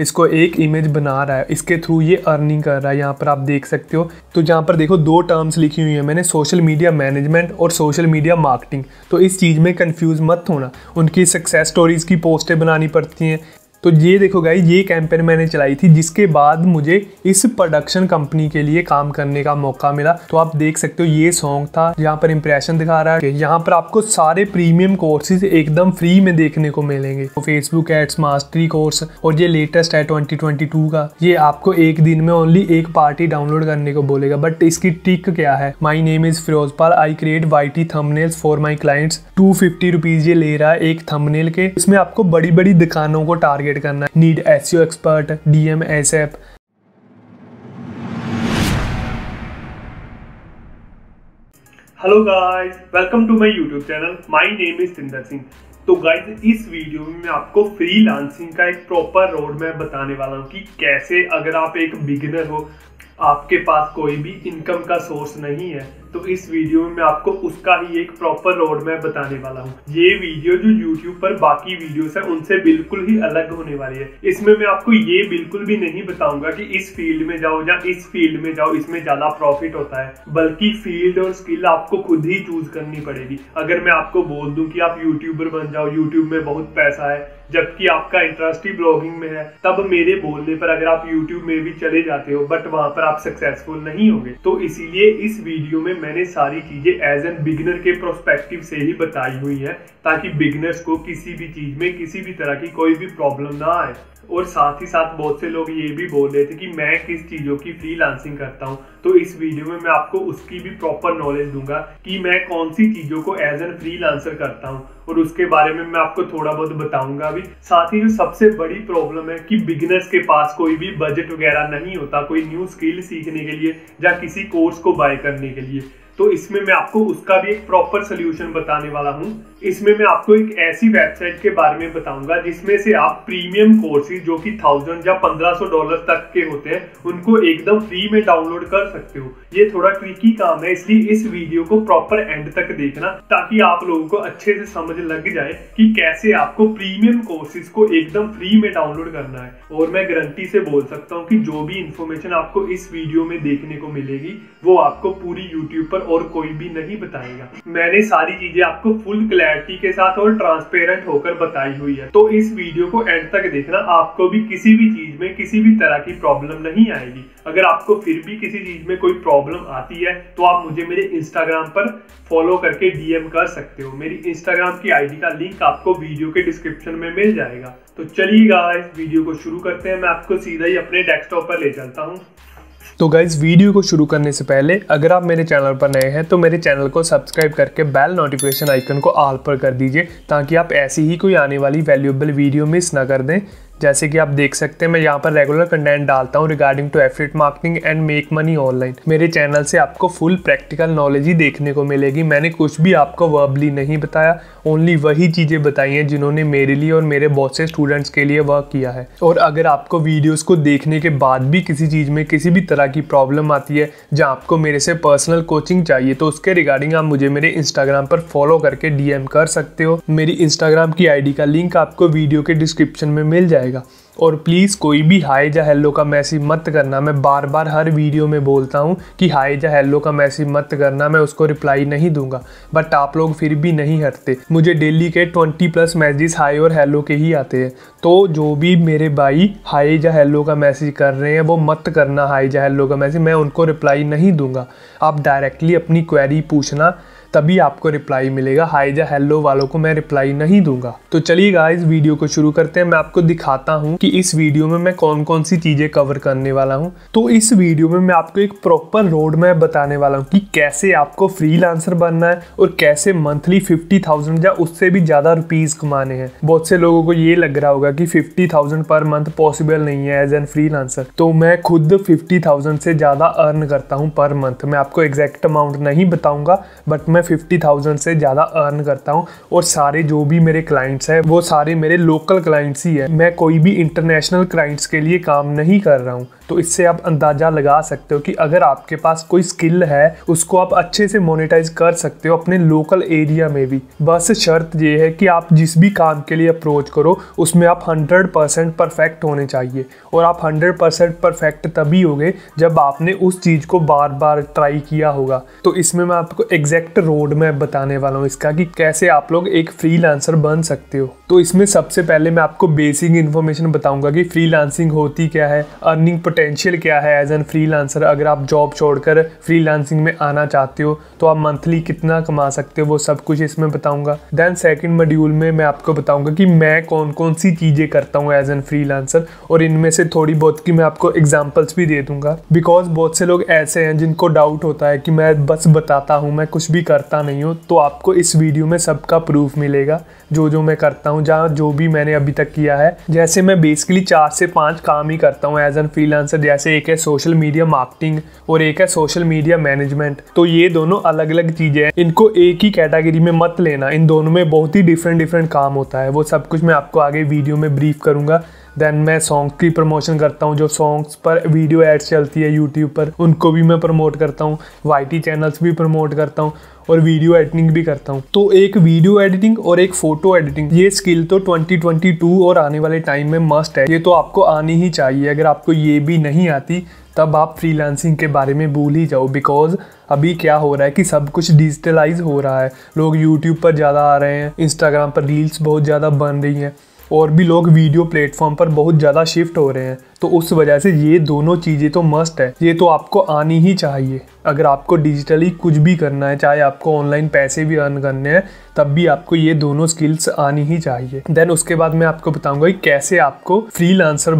इसको एक इमेज बना रहा है इसके थ्रू ये अर्निंग कर रहा है यहाँ पर आप देख सकते हो तो यहाँ पर देखो दो टर्म्स लिखी हुई है मैंने सोशल मीडिया मैनेजमेंट और सोशल मीडिया मार्केटिंग तो इस चीज़ में कंफ्यूज मत होना उनकी सक्सेस स्टोरीज़ की पोस्टें बनानी पड़ती हैं तो ये देखो गाई ये कैंपेन मैंने चलाई थी जिसके बाद मुझे इस प्रोडक्शन कंपनी के लिए काम करने का मौका मिला तो आप देख सकते हो ये सॉन्ग था यहाँ पर इंप्रेशन दिखा रहा है यहाँ पर आपको सारे प्रीमियम कोर्सेज एकदम फ्री में देखने को मिलेंगे तो फेसबुक एड्स मास्टरी कोर्स और ये लेटेस्ट है ट्वेंटी ट्वेंटी टू का ये आपको एक दिन में ओनली एक पार्टी डाउनलोड करने को बोलेगा बट इसकी ट्रिक क्या है my name is Firozpal I create Y T for my clients two fifty ये ले रहा है एक थमनेल के इसमें आपको बड़ी बड़ी दुकानों को टारगेट क्रिएट करना needs expert D M S hello guys welcome to my YouTube channel my name is Sinder Singh तो गाइस इस वीडियो में मैं आपको फ्रीलांसिंग का एक प्रॉपर रोड मैप बताने वाला हूँ कि कैसे अगर आप एक बिगिनर हो आपके पास कोई भी इनकम का सोर्स नहीं है तो इस वीडियो में मैं आपको उसका ही एक प्रॉपर रोड मैप बताने वाला हूँ ये वीडियो जो YouTube पर बाकी वीडियोस है उनसे बिल्कुल ही अलग होने वाली है इसमें मैं आपको ये बिल्कुल भी नहीं बताऊंगा कि इस फील्ड में जाओ या इस फील्ड में जाओ इसमें ज्यादा प्रॉफिट होता है बल्कि फील्ड और स्किल आपको खुद ही चूज करनी पड़ेगी अगर मैं आपको बोल दूँ की आप यूट्यूबर बन जाओ यूट्यूब में बहुत पैसा है जबकि आपका इंटरेस्ट ही ब्लॉगिंग में है तब मेरे बोलने पर अगर आप यूट्यूब में भी चले जाते हो बट वहां पर आप सक्सेसफुल नहीं होंगे तो इसीलिए इस वीडियो में मैंने सारी चीजें एज एन बिगिनर के प्रोस्पेक्टिव से ही बताई हुई है ताकि बिगिनर्स को किसी भी चीज में किसी भी तरह की कोई भी प्रॉब्लम ना आए और साथ ही साथ बहुत से लोग ये भी बोल रहे थे कि मैं किस चीज़ों की फ्रीलांसिंग करता हूँ तो इस वीडियो में मैं आपको उसकी भी प्रॉपर नॉलेज दूंगा कि मैं कौन सी चीज़ों को एज एन लांसर करता हूँ और उसके बारे में मैं आपको थोड़ा बहुत बताऊंगा भी साथ ही जो सबसे बड़ी प्रॉब्लम है कि बिगनर्स के पास कोई भी बजट वगैरह नहीं होता कोई न्यू स्किल सीखने के लिए या किसी कोर्स को बाय करने के लिए तो इसमें मैं आपको उसका भी एक प्रॉपर सोल्यूशन बताने वाला हूँ इसमें मैं आपको एक ऐसी वेबसाइट के बारे में बताऊंगा जिसमें से आप प्रीमियम कोर्सेज जो कि थाउजेंड या पंद्रह सौ डॉलर तक के होते हैं उनको एकदम फ्री में डाउनलोड कर सकते हो ये थोड़ा ट्रिकी काम है इसलिए इस वीडियो को प्रॉपर एंड तक देखना ताकि आप लोगों को अच्छे से समझ लग जाए कि कैसे आपको प्रीमियम कोर्सेज को एकदम फ्री में डाउनलोड करना है और मैं गारंटी से बोल सकता हूँ कि जो भी इंफॉर्मेशन आपको इस वीडियो में देखने को मिलेगी वो आपको पूरी यूट्यूब पर और कोई भी नहीं बताएगा मैंने सारी चीजें आपको फुल क्लैरिटी के साथ और ट्रांसपेरेंट होकर बताई हुई है तो इस वीडियो को एंड तक देखना आपको भी किसी भी चीज में किसी भी तरह की प्रॉब्लम नहीं आएगी अगर आपको फिर भी किसी चीज में कोई प्रॉब्लम आती है तो आप मुझे मेरे इंस्टाग्राम पर फॉलो करके डीएम कर सकते हो मेरी इंस्टाग्राम की आईडी का लिंक आपको वीडियो के डिस्क्रिप्शन में मिल जाएगा तो चलिएगा इस वीडियो को शुरू करते हैं मैं आपको सीधा ही अपने डेस्कटॉप पर ले चलता हूँ तो गाइज़ वीडियो को शुरू करने से पहले अगर आप मेरे चैनल पर नए हैं तो मेरे चैनल को सब्सक्राइब करके बेल नोटिफिकेशन आइकन को ऑल पर कर दीजिए ताकि आप ऐसी ही कोई आने वाली वैल्यूएबल वीडियो मिस ना कर दें जैसे कि आप देख सकते हैं मैं यहाँ पर रेगुलर कंटेंट डालता हूँ regarding to affiliate marketing and make money online मेरे चैनल से आपको फुल प्रैक्टिकल नॉलेज ही देखने को मिलेगी मैंने कुछ भी आपको वर्बली नहीं बताया ओनली वही चीज़ें बताई हैं जिन्होंने मेरे लिए और मेरे बहुत से स्टूडेंट्स के लिए वर्क किया है और अगर आपको वीडियोस को देखने के बाद भी किसी चीज़ में किसी भी तरह की प्रॉब्लम आती है जहाँ आपको मेरे से पर्सनल कोचिंग चाहिए तो उसके रिगार्डिंग आप मुझे मेरे इंस्टाग्राम पर फॉलो करके डीएम कर सकते हो मेरी इंस्टाग्राम की आई का लिंक आपको वीडियो के डिस्क्रिप्शन में मिल जाएगा जाएगा और प्लीज़ कोई भी हाई या हेलो का मैसेज मत करना मैं बार बार हर वीडियो में बोलता हूँ कि हाई या हेलो का मैसेज मत करना मैं उसको रिप्लाई नहीं दूंगा बट आप लोग फिर भी नहीं हटते मुझे डेली के ट्वेंटी प्लस मैसेज हाई और हेलो के ही आते हैं तो जो भी मेरे भाई हाई या हेलो का मैसेज कर रहे हैं वो मत करना हाई या हेलो का मैसेज मैं उनको रिप्लाई नहीं दूंगा आप डायरेक्टली अपनी क्वेरी पूछना तभी आपको रिप्लाई मिलेगा हाई या हेलो वालों को मैं रिप्लाई नहीं दूंगा तो चलिएगा इस वीडियो को शुरू करते हैं मैं आपको दिखाता हूँ कि इस वीडियो में मैं कौन कौन सी चीज़ें कवर करने वाला हूँ तो इस वीडियो में मैं आपको एक प्रॉपर रोड मैप बताने वाला हूँ कि कैसे आपको फ्री बनना है और कैसे मंथली फिफ्टी या उससे भी ज़्यादा रुपीज़ कमाने हैं बहुत से लोगों को ये लग रहा होगा की fifty thousand per month possible नहीं है एज एन फ्री तो मैं खुद फिफ्टी थाउजेंड से ज़्यादा अर्न करता हूँ पर मंथ मैं आपको एग्जैक्ट अमाउंट नहीं बताऊंगा बट मैं मैं फिफ्टी थाउजेंड से ज़्यादा अर्न करता हूँ और सारे जो भी मेरे क्लाइंट्स हैं वो सारे मेरे लोकल क्लाइंट्स ही हैं मैं कोई भी इंटरनेशनल क्लाइंट्स के लिए काम नहीं कर रहा हूँ तो इससे आप अंदाज़ा लगा सकते हो कि अगर आपके पास कोई स्किल है उसको आप अच्छे से मोनिटाइज कर सकते हो अपने लोकल एरिया में भी बस शर्त ये है कि आप जिस भी काम के लिए अप्रोच करो उसमें आप हंड्रेड परसेंट परफेक्ट होने चाहिए और आप हंड्रेड परसेंट परफेक्ट तभी होगे जब आपने उस चीज़ को बार बार ट्राई किया होगा तो इसमें मैं आपको एग्जैक्ट रोड मैप बताने वाला हूँ इसका कि कैसे आप लोग एक फ्री बन सकते हो तो इसमें सबसे पहले मैं आपको बेसिक इन्फॉर्मेशन बताऊंगा कि फ्री होती क्या है अर्निंग पोटेंशियल क्या है एज एन फ्री अगर आप जॉब छोड़कर फ्री में आना चाहते हो तो आप मंथली कितना कमा सकते हो वो सब कुछ इसमें बताऊंगा देन सेकेंड मॉड्यूल में मैं आपको बताऊंगा कि मैं कौन कौन सी चीज़ें करता हूँ एज एन फ्री और इनमें से थोड़ी बहुत की मैं आपको एग्जाम्पल्स भी दे दूंगा बिकॉज बहुत से लोग ऐसे हैं जिनको डाउट होता है कि मैं बस बताता हूँ मैं कुछ भी कर करता नहीं हूँ तो आपको इस वीडियो में सबका प्रूफ मिलेगा जो जो मैं करता हूँ जहाँ जो भी मैंने अभी तक किया है जैसे मैं बेसिकली चार से पाँच काम ही करता हूँ एज एन फ्रीलांसर जैसे एक है सोशल मीडिया मार्केटिंग और एक है सोशल मीडिया मैनेजमेंट तो ये दोनों अलग अलग चीज़ें हैं इनको एक ही कैटेगरी में मत लेना इन दोनों में बहुत ही डिफरेंट डिफरेंट काम होता है वो सब कुछ मैं आपको आगे वीडियो में ब्रीफ करूँगा देन मैं सॉन्ग की प्रमोशन करता हूँ जो सॉन्ग्स पर वीडियो एड्स चलती है यूट्यूब पर उनको भी मैं प्रमोट करता हूँ वाई चैनल्स भी प्रमोट करता हूँ और वीडियो एडिटिंग भी करता हूँ तो एक वीडियो एडिटिंग और एक फोटो एडिटिंग ये स्किल तो 2022 और आने वाले टाइम में मस्ट है ये तो आपको आनी ही चाहिए अगर आपको ये भी नहीं आती तब आप फ्रीलांसिंग के बारे में भूल ही जाओ बिकॉज अभी क्या हो रहा है कि सब कुछ डिजिटलाइज हो रहा है लोग यूट्यूब पर ज़्यादा आ रहे हैं इंस्टाग्राम पर रील्स बहुत ज़्यादा बन रही हैं और भी लोग वीडियो प्लेटफॉर्म पर बहुत ज़्यादा शिफ्ट हो रहे हैं तो उस वजह से ये दोनों चीज़ें तो मस्ट है ये तो आपको आनी ही चाहिए अगर आपको डिजिटली कुछ भी करना है चाहे आपको ऑनलाइन पैसे भी अर्न करने हैं तब भी आपको ये दोनों स्किल्स आनी ही चाहिए देन उसके बाद मैं आपको बताऊंगा कि कैसे आपको फ्री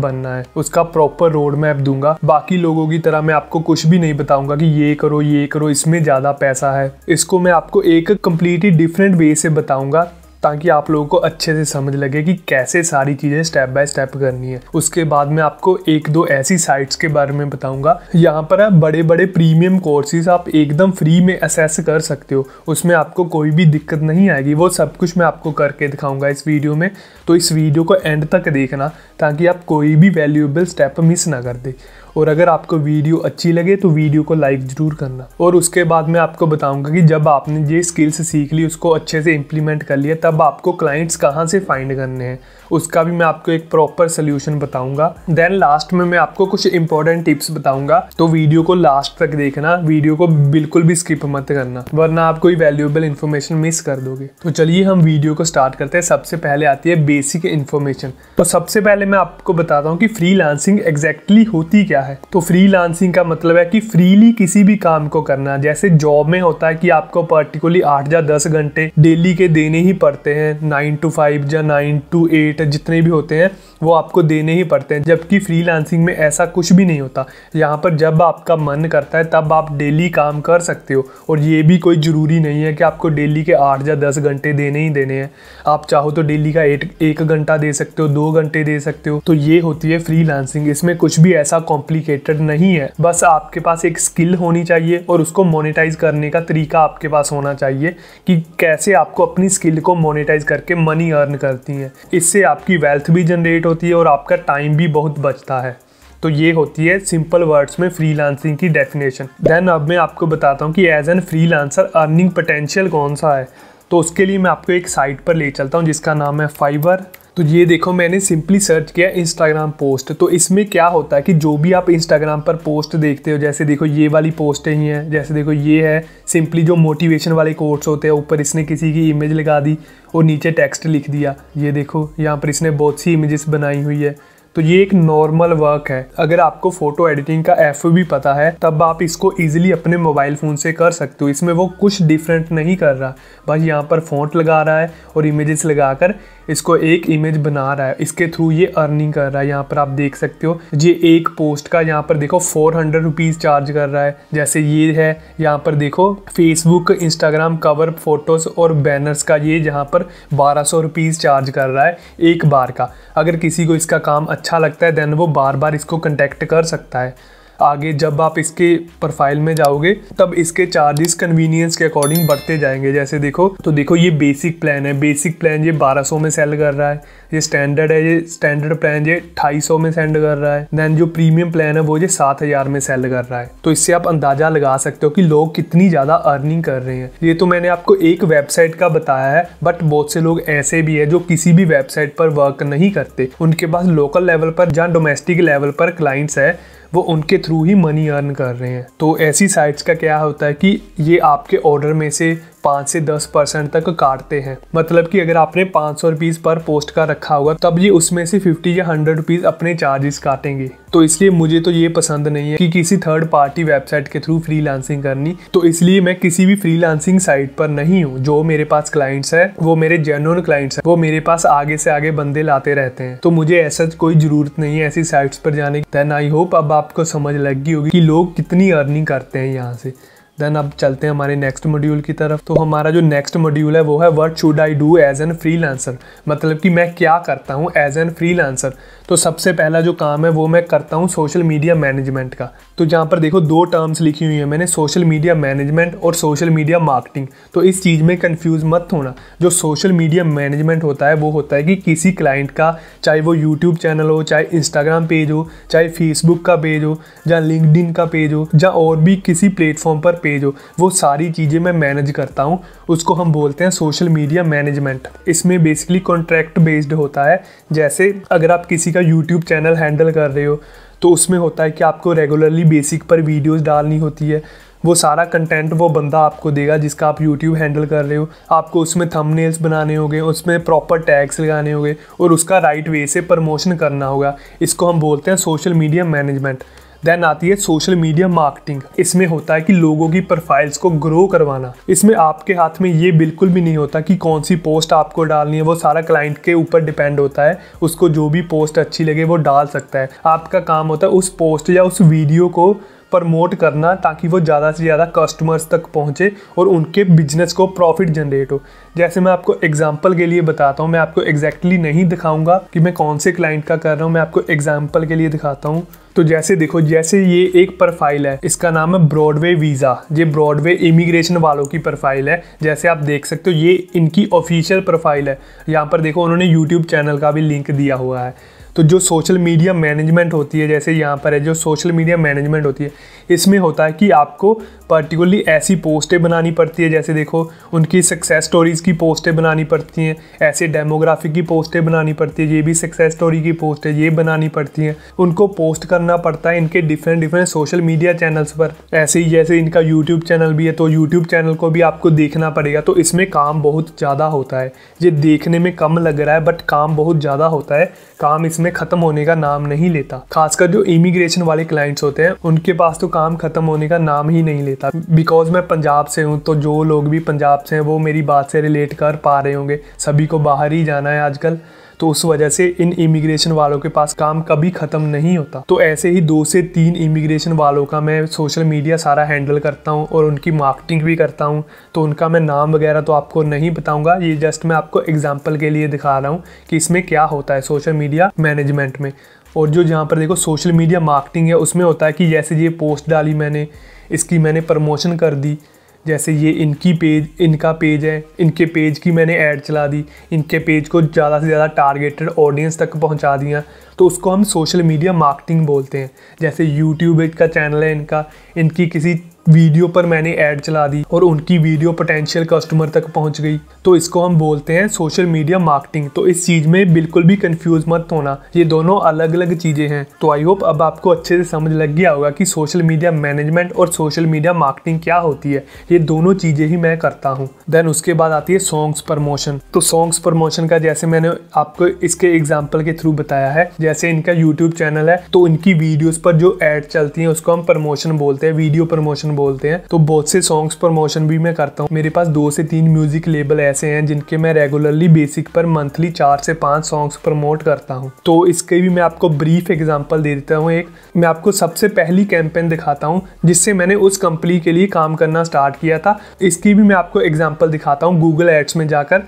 बनना है उसका प्रॉपर रोड मैप दूंगा बाकी लोगों की तरह मैं आपको कुछ भी नहीं बताऊंगा कि ये करो ये करो इसमें ज़्यादा पैसा है इसको मैं आपको एक कम्प्लीटली डिफरेंट वे से बताऊंगा ताकि आप लोगों को अच्छे से समझ लगे कि कैसे सारी चीज़ें स्टेप बाय स्टेप करनी है उसके बाद में आपको एक दो ऐसी साइट्स के बारे में बताऊंगा यहाँ पर आप बड़े बड़े प्रीमियम कोर्सेज आप एकदम फ्री में असेस कर सकते हो उसमें आपको कोई भी दिक्कत नहीं आएगी वो सब कुछ मैं आपको करके दिखाऊंगा इस वीडियो में तो इस वीडियो को एंड तक देखना ताकि आप कोई भी वैल्यूएबल स्टेप मिस ना कर दे और अगर आपको वीडियो अच्छी लगे तो वीडियो को लाइक ज़रूर करना और उसके बाद मैं आपको बताऊंगा कि जब आपने ये स्किल्स सीख ली उसको अच्छे से इम्प्लीमेंट कर लिया तब आपको क्लाइंट्स कहाँ से फाइंड करने हैं उसका भी मैं आपको एक प्रॉपर सोल्यूशन बताऊँगा देन लास्ट में मैं आपको कुछ इंपॉर्टेंट टिप्स बताऊँगा तो वीडियो को लास्ट तक देखना वीडियो को बिल्कुल भी स्किप मत करना वरना आप कोई वैल्यूएबल इन्फॉर्मेशन मिस कर दोगे तो चलिए हम वीडियो को स्टार्ट करते हैं सबसे पहले आती है बेसिक इन्फॉर्मेशन तो सबसे पहले मैं आपको बताता हूँ कि फ्री एग्जैक्टली होती क्या है तो फ्री का मतलब है कि फ्रीली किसी भी काम को करना जैसे जॉब में होता है कि आपको पर्टिकुलरली आठ या दस घंटे डेली के देने ही पड़ते हैं नाइन टू फाइव या नाइन टू एट जितने भी होते हैं वो आपको देने ही पड़ते हैं जबकि फ्री में ऐसा कुछ भी नहीं होता यहाँ पर जब आपका मन करता है तब आप डेली काम कर सकते हो और ये भी कोई ज़रूरी नहीं है कि आपको डेली के आठ या दस घंटे देने ही देने हैं आप चाहो तो डेली का एट एक घंटा दे सकते हो दो घंटे दे सकते हो तो ये होती है फ्री इसमें कुछ भी ऐसा कॉम्प्लिक कॉम्प्लिकेटेड नहीं है बस आपके पास एक स्किल होनी चाहिए और उसको मोनेटाइज करने का तरीका आपके पास होना चाहिए कि कैसे आपको अपनी स्किल को मोनेटाइज करके मनी अर्न करती हैं इससे आपकी वेल्थ भी जनरेट होती है और आपका टाइम भी बहुत बचता है तो ये होती है सिंपल वर्ड्स में फ्रीलांसिंग की डेफिनेशन देन अब मैं आपको बताता हूँ कि as an freelancer earning potential कौन सा है तो उसके लिए मैं आपको एक साइट पर ले चलता हूँ जिसका नाम है फाइवर तो ये देखो मैंने सिंपली सर्च किया इंस्टाग्राम पोस्ट तो इसमें क्या होता है कि जो भी आप इंस्टाग्राम पर पोस्ट देखते हो जैसे देखो ये वाली पोस्टें ही हैं जैसे देखो ये है सिंपली जो मोटिवेशन वाले कोर्ट्स होते हैं ऊपर इसने किसी की इमेज लगा दी और नीचे टेक्स्ट लिख दिया ये देखो यहाँ पर इसने बहुत सी इमेजेस बनाई हुई है तो ये एक नॉर्मल वर्क है अगर आपको फोटो एडिटिंग का एफ भी पता है तब आप इसको ईजिली अपने मोबाइल फ़ोन से कर सकते हो इसमें वो कुछ डिफरेंट नहीं कर रहा बस यहाँ पर फोन लगा रहा है और इमेजेस लगाकर इसको एक इमेज बना रहा है इसके थ्रू ये अर्निंग कर रहा है यहाँ पर आप देख सकते हो ये एक पोस्ट का यहाँ पर देखो फोर हंड्रेड रुपीज़ चार्ज कर रहा है जैसे ये है यहाँ पर देखो फेसबुक इंस्टाग्राम कवर फोटोज़ और बैनर्स का ये यहाँ पर बारह सौ रुपीज़ चार्ज कर रहा है एक बार का अगर किसी को इसका काम अच्छा लगता है देन वो बार बार इसको कंटेक्ट कर सकता है आगे जब आप इसके प्रोफाइल में जाओगे तब इसके चार्जेस कन्वीनियंस के अकॉर्डिंग बढ़ते जाएंगे जैसे देखो तो देखो ये बेसिक प्लान है बेसिक प्लान ये 1200 में सेल कर रहा है ये स्टैंडर्ड है ये स्टैंडर्ड प्लान ये 2800 में सेंड कर रहा है देन जो प्रीमियम प्लान है वो ये 7000 में सेल कर रहा है तो इससे आप अंदाजा लगा सकते हो कि लोग कितनी ज़्यादा अर्निंग कर रहे हैं ये तो मैंने आपको एक वेबसाइट का बताया है बट बहुत से लोग ऐसे भी है जो किसी भी वेबसाइट पर वर्क नहीं करते उनके पास लोकल लेवल पर या डोमेस्टिक लेवल पर क्लाइंट्स है वो उनके थ्रू ही मनी अर्न कर रहे हैं तो ऐसी साइट्स का क्या होता है कि ये आपके ऑर्डर में से पाँच से दस परसेंट तक काटते हैं मतलब कि अगर आपने पाँच सौ रुपीज़ पर पोस्ट का रखा होगा तब ये उसमें से फिफ्टी या हंड्रेड रुपीज़ अपने चार्जेस काटेंगे तो इसलिए मुझे तो ये पसंद नहीं है कि किसी थर्ड पार्टी वेबसाइट के थ्रू फ्री करनी तो इसलिए मैं किसी भी फ्री साइट पर नहीं हूँ जो मेरे पास क्लाइंट्स है वो मेरे जेनुअन क्लाइंट्स है वो मेरे पास आगे से आगे बंदे लाते रहते हैं तो मुझे ऐसा कोई जरूरत नहीं है ऐसी साइट्स पर जाने की देन आई होप अब आपको समझ लग गई होगी कि लोग कितनी अर्निंग करते हैं यहाँ से देन अब चलते हैं हमारे नेक्स्ट मॉड्यूल की तरफ तो हमारा जो नेक्स्ट मॉड्यूल है वो है what should I do as an free मतलब कि मैं क्या करता हूँ एज एन फ्री तो सबसे पहला जो काम है वो मैं करता हूँ सोशल मीडिया मैनेजमेंट का तो जहाँ पर देखो दो टर्म्स लिखी हुई है मैंने सोशल मीडिया मैनेजमेंट और सोशल मीडिया मार्केटिंग तो इस चीज़ में कन्फ्यूज़ मत होना जो सोशल मीडिया मैनेजमेंट होता है वो होता है कि किसी क्लाइंट का चाहे वो यूट्यूब चैनल हो चाहे इंस्टाग्राम पेज हो चाहे फेसबुक का पेज हो या लिंकड का पेज हो या और भी किसी प्लेटफॉर्म पर पेज हो वो सारी चीज़ें मैं मैनेज करता हूँ उसको हम बोलते हैं सोशल मीडिया मैनेजमेंट इसमें बेसिकली कॉन्ट्रैक्ट बेस्ड होता है जैसे अगर आप किसी का यूट्यूब चैनल हैंडल कर रहे हो तो उसमें होता है कि आपको रेगुलरली बेसिक पर वीडियोस डालनी होती है वो सारा कंटेंट वो बंदा आपको देगा जिसका आप यूट्यूब हैंडल कर रहे हो आपको उसमें थंबनेल्स बनाने होंगे उसमें प्रॉपर टैग्स लगाने होंगे और उसका राइट वे से प्रमोशन करना होगा इसको हम बोलते हैं सोशल मीडिया मैनेजमेंट देन आती है सोशल मीडिया मार्केटिंग इसमें होता है कि लोगों की प्रोफाइल्स को ग्रो करवाना इसमें आपके हाथ में ये बिल्कुल भी नहीं होता कि कौन सी पोस्ट आपको डालनी है वो सारा क्लाइंट के ऊपर डिपेंड होता है उसको जो भी पोस्ट अच्छी लगे वो डाल सकता है आपका काम होता है उस पोस्ट या उस वीडियो को प्रमोट करना ताकि वो ज़्यादा से ज़्यादा कस्टमर्स तक पहुँचे और उनके बिजनेस को प्रॉफिट जनरेट हो जैसे मैं आपको एग्जाम्पल के लिए बताता हूँ मैं आपको एग्जैक्टली exactly नहीं दिखाऊंगा कि मैं कौन से क्लाइंट का कर रहा हूँ मैं आपको एग्जाम्पल के लिए दिखाता हूँ तो जैसे देखो जैसे ये एक प्रोफाइल है इसका नाम है ब्रॉडवे वीज़ा ये ब्रॉडवे इमिग्रेशन वालों की प्रोफाइल है जैसे आप देख सकते हो ये इनकी ऑफिशियल प्रोफाइल है यहाँ पर देखो उन्होंने यूट्यूब चैनल का भी लिंक दिया हुआ है तो जो सोशल मीडिया मैनेजमेंट होती है जैसे यहाँ पर है जो सोशल मीडिया मैनेजमेंट होती है इसमें होता है कि आपको पर्टिकुलरली ऐसी पोस्टें बनानी पड़ती है जैसे देखो उनकी सक्सेस स्टोरीज़ की पोस्टें बनानी पड़ती हैं ऐसे डेमोग्राफिक की पोस्टें बनानी पड़ती है ये भी सक्सेस स्टोरी की पोस्ट है ये बनानी पड़ती हैं उनको पोस्ट करना पड़ता है इनके different different social media channels पर ऐसे ही जैसे इनका यूट्यूब चैनल भी है तो यूट्यूब चैनल को भी आपको देखना पड़ेगा तो इसमें काम बहुत ज़्यादा होता है ये देखने में कम लग रहा है बट काम बहुत ज़्यादा होता है काम इसमें इसमें खत्म होने का नाम नहीं लेता खासकर जो इमिग्रेशन वाले क्लाइंट्स होते हैं उनके पास तो काम खत्म होने का नाम ही नहीं लेता बिकॉज मैं पंजाब से हूँ तो जो लोग भी पंजाब से हैं वो मेरी बात से रिलेट कर पा रहे होंगे सभी को बाहर ही जाना है आजकल तो उस वजह से इन इमिग्रेशन वालों के पास काम कभी ख़त्म नहीं होता तो ऐसे ही दो से तीन इमिग्रेशन वालों का मैं सोशल मीडिया सारा हैंडल करता हूँ और उनकी मार्केटिंग भी करता हूँ तो उनका मैं नाम वगैरह तो आपको नहीं बताऊँगा ये जस्ट मैं आपको एग्जाम्पल के लिए दिखा रहा हूँ कि इसमें क्या होता है सोशल मीडिया मैनेजमेंट में और जो जहाँ पर देखो सोशल मीडिया मार्केटिंग है उसमें होता है कि जैसे ये पोस्ट डाली मैंने इसकी मैंने प्रमोशन कर दी जैसे ये इनकी पेज इनका पेज है इनके पेज की मैंने ऐड चला दी इनके पेज को ज़्यादा से ज़्यादा टारगेटेड ऑडियंस तक पहुंचा दिया तो उसको हम सोशल मीडिया मार्केटिंग बोलते हैं जैसे यूट्यूब का चैनल है इनका इनकी किसी वीडियो पर मैंने ऐड चला दी और उनकी वीडियो पोटेंशियल कस्टमर तक पहुंच गई तो इसको हम बोलते हैं सोशल मीडिया मार्केटिंग तो इस चीज़ में बिल्कुल भी कंफ्यूज मत होना ये दोनों अलग अलग चीज़ें हैं तो आई होप अब आपको अच्छे से समझ लग गया होगा कि सोशल मीडिया मैनेजमेंट और सोशल मीडिया मार्केटिंग क्या होती है ये दोनों चीज़ें ही मैं करता हूँ देन उसके बाद आती है सॉन्ग्स प्रमोशन तो सॉन्ग्स प्रमोशन का जैसे मैंने आपको इसके एग्जाम्पल के थ्रू बताया है जैसे इनका यूट्यूब चैनल है तो इनकी वीडियोज़ पर जो एड चलती हैं उसको हम प्रमोशन बोलते हैं वीडियो प्रमोशन बोलते हैं तो बहुत से सॉन्ग्स प्रमोशन भी मैं करता हूँ मेरे पास दो से तीन म्यूजिक लेबल ऐसे हैं जिनके मैं रेगुलरली बेसिक पर मंथली चार से पांच सॉन्ग्स प्रमोट करता हूँ तो इसके भी मैं आपको ब्रीफ एग्जाम्पल दे देता हूँ एक मैं आपको सबसे पहली कैंपेन दिखाता हूँ जिससे मैंने उस कंपनी के लिए काम करना स्टार्ट किया था इसकी भी मैं आपको एग्जाम्पल दिखाता हूँ गूगल एड्स में जाकर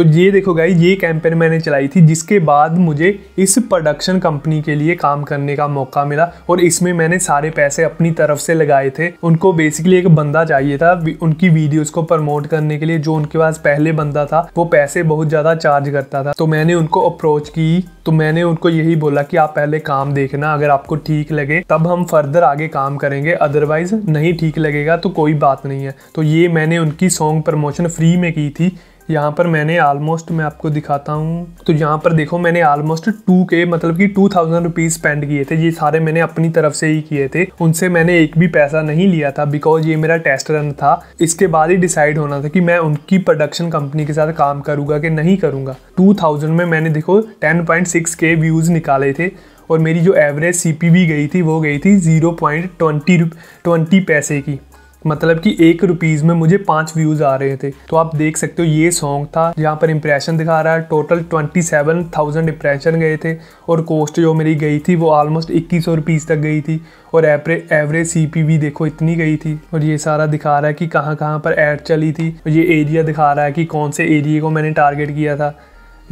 तो ये देखो गाई ये कैंपेन मैंने चलाई थी जिसके बाद मुझे इस प्रोडक्शन कंपनी के लिए काम करने का मौका मिला और इसमें मैंने सारे पैसे अपनी तरफ से लगाए थे उनको बेसिकली एक बंदा चाहिए था उनकी वीडियोस को प्रमोट करने के लिए जो उनके पास पहले बंदा था वो पैसे बहुत ज़्यादा चार्ज करता था तो मैंने उनको अप्रोच की तो मैंने उनको यही बोला कि आप पहले काम देखना अगर आपको ठीक लगे तब हम फर्दर आगे काम करेंगे अदरवाइज नहीं ठीक लगेगा तो कोई बात नहीं है तो ये मैंने उनकी सॉन्ग प्रमोशन फ्री में की थी यहाँ पर मैंने ऑलमोस्ट मैं आपको दिखाता हूँ तो यहाँ पर देखो मैंने ऑलमोस्ट टू के मतलब कि टू थाउजेंड रुपीज़ स्पेंड किए थे ये सारे मैंने अपनी तरफ से ही किए थे उनसे मैंने एक भी पैसा नहीं लिया था बिकॉज ये मेरा टेस्ट रन था इसके बाद ही डिसाइड होना था कि मैं उनकी प्रोडक्शन कंपनी के साथ काम करूँगा कि नहीं करूँगा टू थाउजेंड में मैंने देखो टेन पॉइंट सिक्स के व्यूज़ निकाले थे और मेरी जो एवरेज सी पी गई थी वो गई थी ज़ीरो पॉइंट ट्वेंटी ट्वेंटी पैसे की मतलब कि एक रुपीज़ में मुझे पाँच व्यूज़ आ रहे थे तो आप देख सकते हो ये सॉन्ग था यहाँ पर इंप्रेशन दिखा रहा है total twenty seven thousand impression गए थे और कॉस्ट जो मेरी गई थी वो ऑलमोस्ट इक्कीस सौ रुपीज़ तक गई थी और average average C P V देखो इतनी गई थी और ये सारा दिखा रहा है कि कहाँ कहाँ पर एड चली थी और ये एरिया दिखा रहा है कि कौन से एरिए को मैंने टारगेट किया था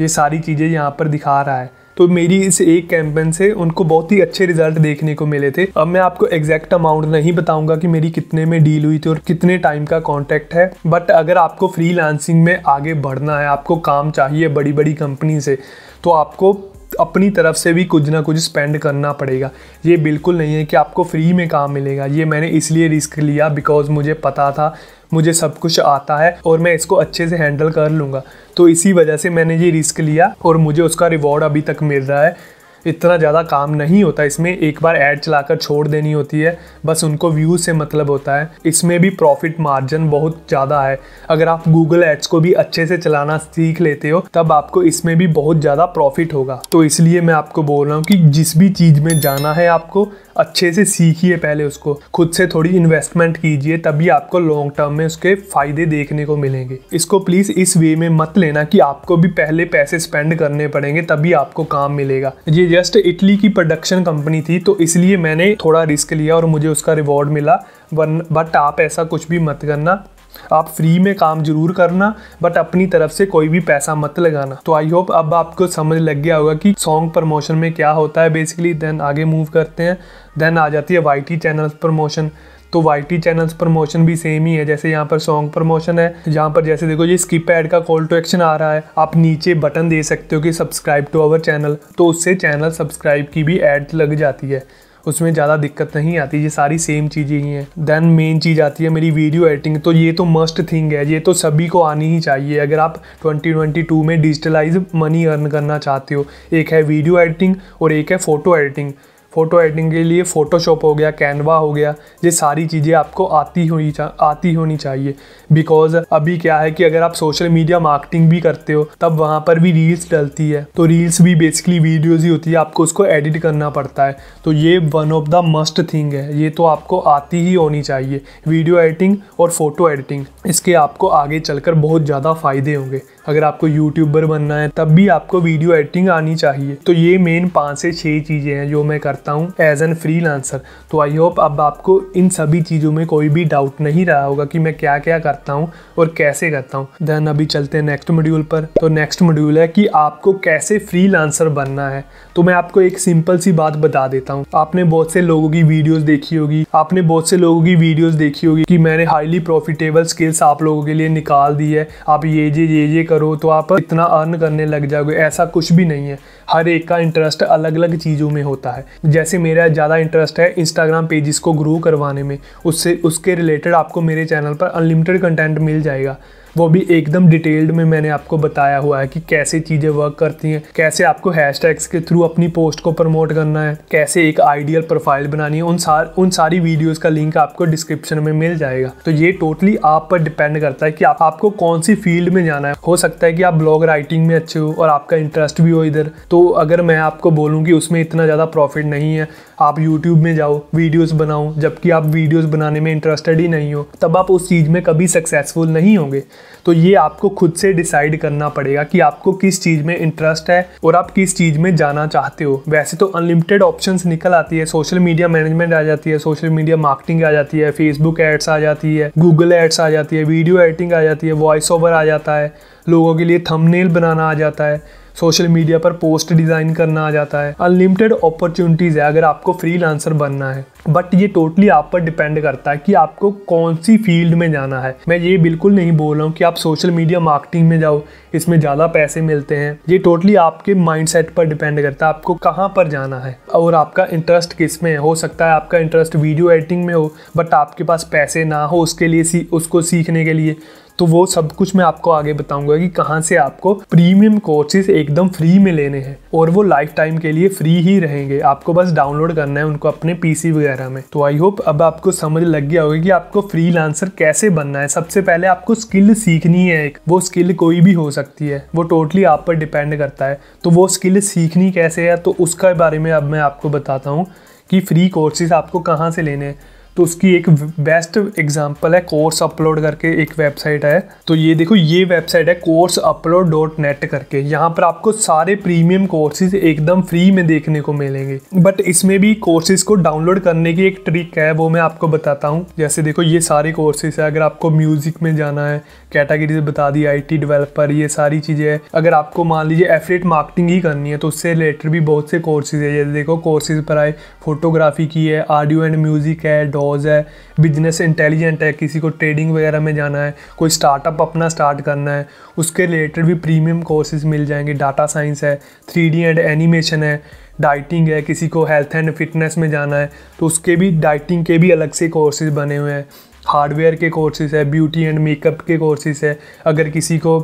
ये सारी चीज़ें यहाँ पर दिखा रहा है तो मेरी इस एक कैंपेन से उनको बहुत ही अच्छे रिजल्ट देखने को मिले थे अब मैं आपको एग्जैक्ट अमाउंट नहीं बताऊंगा कि मेरी कितने में डील हुई थी और कितने टाइम का कॉन्टैक्ट है बट अगर आपको फ्री में आगे बढ़ना है आपको काम चाहिए बड़ी बड़ी कंपनी से तो आपको अपनी तरफ से भी कुछ ना कुछ स्पेंड करना पड़ेगा ये बिल्कुल नहीं है कि आपको फ्री में काम मिलेगा ये मैंने इसलिए रिस्क लिया बिकॉज मुझे पता था मुझे सब कुछ आता है और मैं इसको अच्छे से हैंडल कर लूँगा तो इसी वजह से मैंने ये रिस्क लिया और मुझे उसका रिवॉर्ड अभी तक मिल रहा है इतना ज़्यादा काम नहीं होता इसमें एक बार ऐड चलाकर छोड़ देनी होती है बस उनको व्यू से मतलब होता है इसमें भी प्रॉफिट मार्जिन बहुत ज़्यादा है अगर आप गूगल एड्स को भी अच्छे से चलाना सीख लेते हो तब आपको इसमें भी बहुत ज़्यादा प्रॉफिट होगा तो इसलिए मैं आपको बोल रहा हूँ कि जिस भी चीज़ में जाना है आपको अच्छे से सीखिए पहले उसको खुद से थोड़ी इन्वेस्टमेंट कीजिए तभी आपको लॉन्ग टर्म में उसके फ़ायदे देखने को मिलेंगे इसको प्लीज़ इस वे में मत लेना कि आपको भी पहले पैसे स्पेंड करने पड़ेंगे तभी आपको काम मिलेगा ये जस्ट इटली की प्रोडक्शन कंपनी थी तो इसलिए मैंने थोड़ा रिस्क लिया और मुझे उसका रिवॉर्ड मिला वन बट आप ऐसा कुछ भी मत करना आप फ्री में काम जरूर करना बट अपनी तरफ से कोई भी पैसा मत लगाना तो आई होप अब आपको समझ लग गया होगा कि सॉन्ग प्रमोशन में क्या होता है बेसिकली देन आगे मूव करते हैं देन आ जाती है वाई टी चैनल प्रमोशन तो वाई टी चैनल्स प्रमोशन भी सेम ही है जैसे यहाँ पर सॉन्ग प्रमोशन है यहाँ पर जैसे देखो ये स्किप एड का कॉल टू एक्शन आ रहा है आप नीचे बटन दे सकते हो कि सब्सक्राइब टू आवर चैनल तो उससे चैनल सब्सक्राइब की भी एड लग जाती है उसमें ज़्यादा दिक्कत नहीं आती ये सारी सेम चीज़ें ही हैं देन मेन चीज़ आती है मेरी वीडियो एडिटिंग तो ये तो मस्ट थिंग है ये तो सभी को आनी ही चाहिए अगर आप 2022 में डिजिटलाइज मनी अर्न करना चाहते हो एक है वीडियो एडिटिंग और एक है फ़ोटो एडिटिंग फ़ोटो एडिटिंग के लिए फ़ोटोशॉप हो गया कैनवा हो गया ये सारी चीज़ें आपको आती होनी आती होनी चाहिए बिकॉज अभी क्या है कि अगर आप सोशल मीडिया मार्केटिंग भी करते हो तब वहाँ पर भी रील्स डलती है तो रील्स भी बेसिकली वीडियोज़ ही होती है आपको उसको एडिट करना पड़ता है तो ये one of the must thing है ये तो आपको आती ही होनी चाहिए वीडियो एडिटिंग और फ़ोटो एडिटिंग इसके आपको आगे चलकर बहुत ज़्यादा फ़ायदे होंगे अगर आपको यूट्यूबर बनना है तब भी आपको वीडियो एडिटिंग आनी चाहिए तो ये मेन पाँच से छः चीज़ें हैं जो मैं करता हूँ एज एन फ्री तो आई होप अब आपको इन सभी चीज़ों में कोई भी डाउट नहीं रहा होगा कि मैं क्या क्या करता हूँ और कैसे करता हूँ देन अभी चलते हैं नेक्स्ट मॉड्यूल पर तो नेक्स्ट मॉड्यूल है कि आपको कैसे फ्री बनना है तो मैं आपको एक सिंपल सी बात बता देता हूँ आपने बहुत से लोगों की वीडियोज देखी होगी आपने बहुत से लोगों की वीडियोज देखी होगी कि मैंने हाईली प्रॉफिटेबल स्किल्स आप लोगों के लिए निकाल दी है आप ये जे ये ये करो करो तो आप इतना अर्न करने लग जाओगे ऐसा कुछ भी नहीं है हर एक का इंटरेस्ट अलग अलग चीज़ों में होता है जैसे मेरा ज़्यादा इंटरेस्ट है इंस्टाग्राम पेजेस को ग्रो करवाने में उससे उसके रिलेटेड आपको मेरे चैनल पर अनलिमिटेड कंटेंट मिल जाएगा वो भी एकदम डिटेल्ड में मैंने आपको बताया हुआ है कि कैसे चीज़ें वर्क करती हैं कैसे आपको हैशटैग्स के थ्रू अपनी पोस्ट को प्रमोट करना है कैसे एक आइडियल प्रोफाइल बनानी है उन सार उन सारी वीडियोज़ का लिंक आपको डिस्क्रिप्शन में मिल जाएगा तो ये टोटली आप पर डिपेंड करता है कि आप, आपको कौन सी फील्ड में जाना है हो सकता है कि आप ब्लॉग राइटिंग में अच्छे हो और आपका इंटरेस्ट भी हो इधर तो अगर मैं आपको बोलूँ कि उसमें इतना ज़्यादा प्रॉफिट नहीं है आप यूट्यूब में जाओ वीडियोस बनाओ जबकि आप वीडियोस बनाने में इंटरेस्टेड ही नहीं हो तब आप उस चीज़ में कभी सक्सेसफुल नहीं होंगे तो ये आपको खुद से डिसाइड करना पड़ेगा कि आपको किस चीज़ में इंटरेस्ट है और आप किस चीज़ में जाना चाहते हो वैसे तो अनलिमिटेड ऑप्शन निकल आती है सोशल मीडिया मैनेजमेंट आ जाती है सोशल मीडिया मार्केटिंग आ जाती है फेसबुक एड्स आ जाती है गूगल एड्स आ जाती है वीडियो एडिटिंग आ जाती है वॉइस ओवर आ जाता है लोगों के लिए थंबनेल बनाना आ जाता है सोशल मीडिया पर पोस्ट डिज़ाइन करना आ जाता है अनलिमिटेड अपॉर्चुनिटीज़ है अगर आपको फ्री बनना है बट ये टोटली आप पर डिपेंड करता है कि आपको कौन सी फील्ड में जाना है मैं ये बिल्कुल नहीं बोल रहा हूँ कि आप सोशल मीडिया मार्केटिंग में जाओ इसमें ज़्यादा पैसे मिलते हैं ये टोटली आपके माइंडसेट पर डिपेंड करता है आपको कहाँ पर जाना है और आपका इंटरेस्ट किस में है हो सकता है आपका इंटरेस्ट वीडियो एडिटिंग में हो बट आपके पास पैसे ना हो उसके लिए सी उसको सीखने के लिए तो वो सब कुछ मैं आपको आगे बताऊंगा कि कहाँ से आपको प्रीमियम कोर्सेज एकदम फ्री में लेने हैं और वो लाइफ टाइम के लिए फ्री ही रहेंगे आपको बस डाउनलोड करना है उनको अपने पीसी वगैरह में तो आई होप अब आपको समझ लग गया होगा कि आपको फ्री कैसे बनना है सबसे पहले आपको स्किल सीखनी है एक वो स्किल कोई भी हो सकती है वो टोटली आप पर डिपेंड करता है तो वो स्किल सीखनी कैसे है तो उसका बारे में अब मैं आपको बताता हूँ कि फ्री कोर्सेज आपको कहाँ से लेने हैं तो उसकी एक बेस्ट एग्जांपल है कोर्स अपलोड करके एक वेबसाइट है तो ये देखो ये वेबसाइट है कोर्स अपलोड डॉट नेट करके यहाँ पर आपको सारे प्रीमियम कोर्सेज एकदम फ्री में देखने को मिलेंगे बट इसमें भी कोर्सेज को डाउनलोड करने की एक ट्रिक है वो मैं आपको बताता हूँ जैसे देखो ये सारे कोर्सेज है अगर आपको म्यूजिक में जाना है कैटेगरीज बता दी आई टी डेवलपर ये सारी चीज़ें हैं अगर आपको मान लीजिए एफरेट मार्केटिंग ही करनी है तो उससे रिलेटेड भी बहुत से कोर्सेज है जैसे देखो कोर्सेज पर आए फोटोग्राफी की है ऑडियो एंड म्यूजिक है डॉ लॉज है बिजनेस इंटेलिजेंट है किसी को ट्रेडिंग वगैरह में जाना है कोई स्टार्टअप अपना स्टार्ट करना है उसके रिलेटेड भी प्रीमियम कोर्सेज मिल जाएंगे डाटा साइंस है थ्री एंड एनिमेशन है डाइटिंग है किसी को हेल्थ एंड फिटनेस में जाना है तो उसके भी डाइटिंग के भी अलग से कोर्सेज बने हुए हैं हार्डवेयर के कोर्सेज है ब्यूटी एंड मेकअप के कोर्सेज है अगर किसी को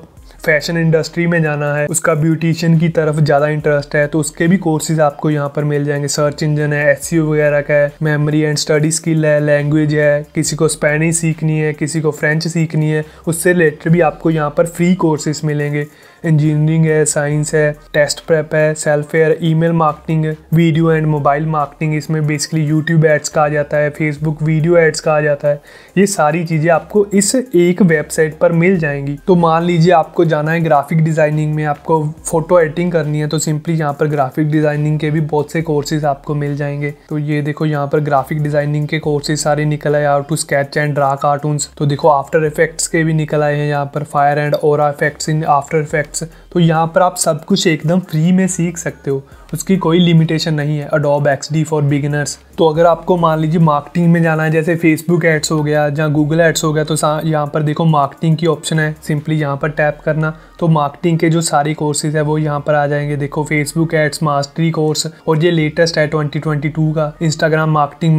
फैशन इंडस्ट्री में जाना है उसका ब्यूटिशियन की तरफ ज़्यादा इंटरेस्ट है तो उसके भी कोर्सेज आपको यहाँ पर मिल जाएंगे सर्च इंजन है एस e वगैरह का है मेमोरी एंड स्टडी स्किल है लैंग्वेज है किसी को स्पेनिश सीखनी है किसी को फ्रेंच सीखनी है उससे रिलेटेड भी आपको यहाँ पर फ्री कोर्सेज मिलेंगे इंजीनियरिंग है साइंस है टेस्ट प्रेप है सेल्फ हेयर ईमेल मार्केटिंग है वीडियो एंड मोबाइल मार्केटिंग इसमें बेसिकली यूट्यूब एड्स का आ जाता है फेसबुक वीडियो एड्स का आ जाता है ये सारी चीज़ें आपको इस एक वेबसाइट पर मिल जाएंगी तो मान लीजिए आपको जाना है ग्राफिक डिज़ाइनिंग में आपको फोटो एडिटिंग करनी है तो सिंपली यहाँ पर ग्राफिक डिज़ाइनिंग के भी बहुत से कोर्सेज आपको मिल जाएंगे तो ये देखो यहाँ पर ग्राफिक डिज़ाइनिंग के कोर्सेज सारे निकल आए how to sketch and draw cartoon तो देखो आफ्टर इफेक्ट्स के भी निकल आए हैं यहाँ पर फायर एंड और effects in after effect projects तो यहाँ पर आप सब कुछ एकदम फ्री में सीख सकते हो उसकी कोई लिमिटेशन नहीं है Adobe X D for beginners तो अगर आपको मान लीजिए मार्केटिंग में जाना है जैसे फेसबुक एड्स हो गया या गूगल एड्स हो गया तो यहाँ पर देखो मार्केटिंग की ऑप्शन है सिंपली यहाँ पर टैप करना तो मार्केटिंग के जो सारे कोर्सेज है वो यहाँ पर आ जाएंगे देखो फेसबुक एड्स मास्टरी कोर्स और ये लेटेस्ट है ट्वेंटी ट्वेंटी टू का Instagram marketing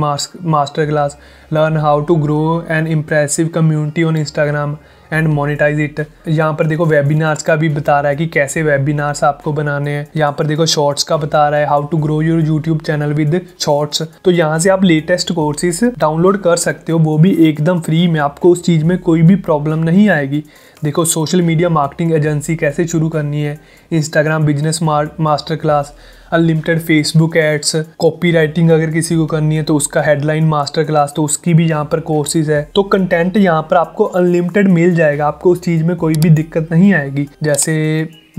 master class learn how to grow an impressive community on Instagram and monetize it यहाँ पर देखो वेबिनार्स का भी बता रहा है कि कैसे वेबिनार्स आपको बनाने हैं यहाँ पर देखो शॉर्ट्स का बता रहा है how to grow your YouTube channel with shorts तो यहाँ से आप लेटेस्ट कोर्सेज डाउनलोड कर सकते हो वो भी एकदम फ्री में आपको उस चीज़ में कोई भी प्रॉब्लम नहीं आएगी देखो सोशल मीडिया मार्केटिंग एजेंसी कैसे शुरू करनी है Instagram business master class unlimited Facebook ads copy writing अगर किसी को करनी है तो उसका हेडलाइन मास्टर क्लास तो उसकी भी यहाँ पर कोर्सेज है तो कंटेंट यहाँ पर आपको अनलिमिटेड मिल जाएगा आपको उस चीज़ में कोई भी दिक्कत नहीं आएगी जैसे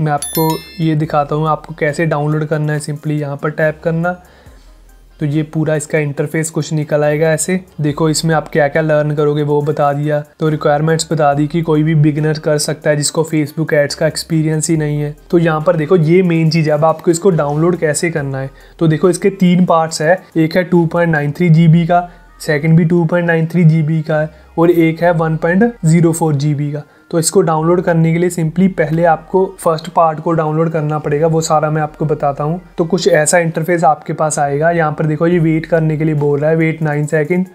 मैं आपको ये दिखाता हूँ आपको कैसे डाउनलोड करना है सिंपली यहाँ पर टैप करना तो ये पूरा इसका इंटरफेस कुछ निकल आएगा ऐसे देखो इसमें आप क्या क्या लर्न करोगे वो बता दिया तो रिक्वायरमेंट्स बता दी कि कोई भी बिगनर कर सकता है जिसको फेसबुक एड्स का एक्सपीरियंस ही नहीं है तो यहाँ पर देखो ये मेन चीज़ है अब आपको इसको डाउनलोड कैसे करना है तो देखो इसके तीन पार्ट्स है एक है two point nine three G B का सेकेंड भी two point nine three G B का है और एक है one point zero four G B का तो इसको डाउनलोड करने के लिए सिंपली पहले आपको फर्स्ट पार्ट को डाउनलोड करना पड़ेगा वो सारा मैं आपको बताता हूँ तो कुछ ऐसा इंटरफेस आपके पास आएगा यहाँ पर देखो ये वेट करने के लिए बोल रहा है वेट नाइन सेकेंड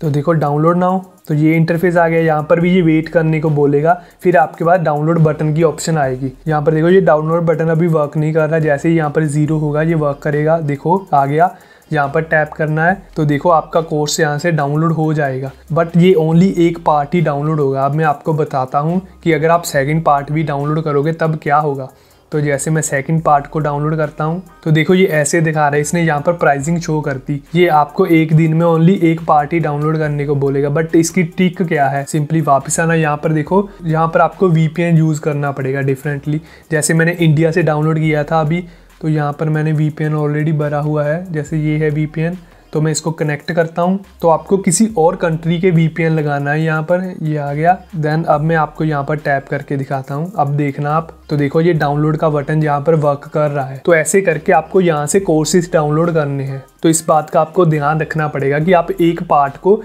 तो देखो डाउनलोड ना हो तो ये इंटरफेस आ गया यहाँ पर भी ये वेट करने को बोलेगा फिर आपके पास डाउनलोड बटन की ऑप्शन आएगी यहाँ पर देखो ये डाउनलोड बटन अभी वर्क नहीं कर रहा जैसे ही यहाँ पर जीरो होगा ये वर्क करेगा देखो आ गया यहाँ पर टैप करना है तो देखो आपका कोर्स यहाँ से डाउनलोड हो जाएगा बट ये ओनली एक पार्ट ही डाउनलोड होगा अब मैं आपको बताता हूँ कि अगर आप सेकेंड पार्ट भी डाउनलोड करोगे तब क्या होगा तो जैसे मैं सेकंड पार्ट को डाउनलोड करता हूँ तो देखो ये ऐसे दिखा रहा है इसने यहाँ पर प्राइसिंग शो करती ये आपको एक दिन में ओनली एक पार्ट ही डाउनलोड करने को बोलेगा बट इसकी टिक क्या है सिंपली वापस आना यहाँ पर देखो यहाँ पर आपको वीपीएन यूज़ करना पड़ेगा डिफरेंटली जैसे मैंने इंडिया से डाउनलोड किया था अभी तो यहाँ पर मैंने वी ऑलरेडी भरा हुआ है जैसे ये है वी तो मैं इसको कनेक्ट करता हूँ तो आपको किसी और कंट्री के वी लगाना है यहाँ पर ये आ गया देन अब मैं आपको यहाँ पर टैप करके दिखाता हूँ अब देखना आप तो देखो ये डाउनलोड का बटन यहाँ पर वर्क कर रहा है तो ऐसे करके आपको यहाँ से कोर्सेज डाउनलोड करने हैं तो इस बात का आपको ध्यान रखना पड़ेगा कि आप एक पार्ट को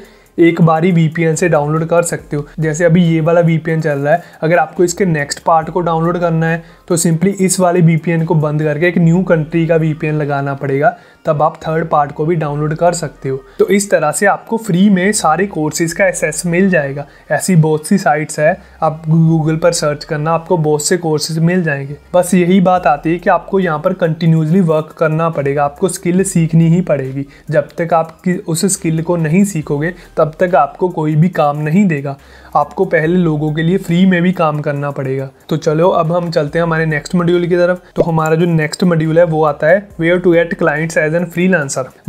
एक बार ही वीपीएन से डाउनलोड कर सकते हो जैसे अभी ये वाला वीपीएन चल रहा है अगर आपको इसके नेक्स्ट पार्ट को डाउनलोड करना है तो सिंपली इस वाले वीपीएन को बंद करके एक न्यू कंट्री का वीपीएन लगाना पड़ेगा तब आप थर्ड पार्ट को भी डाउनलोड कर सकते हो तो इस तरह से आपको फ्री में सारे कोर्सेज का एसेस मिल जाएगा ऐसी बहुत सी साइट्स है आप गूगल पर सर्च करना आपको बहुत से कोर्सेज मिल जाएंगे बस यही बात आती है कि आपको यहाँ पर कंटिन्यूसली वर्क करना पड़ेगा आपको स्किल सीखनी ही पड़ेगी जब तक आप उस स्किल को नहीं सीखोगे तब तक आपको कोई भी काम नहीं देगा आपको पहले लोगों के लिए फ्री में भी काम करना पड़ेगा तो चलो अब हम चलते हैं हमारे नेक्स्ट मॉड्यूल की तरफ तो हमारा जो नेक्स्ट मॉड्यूल है वो आता है where to get clients as an free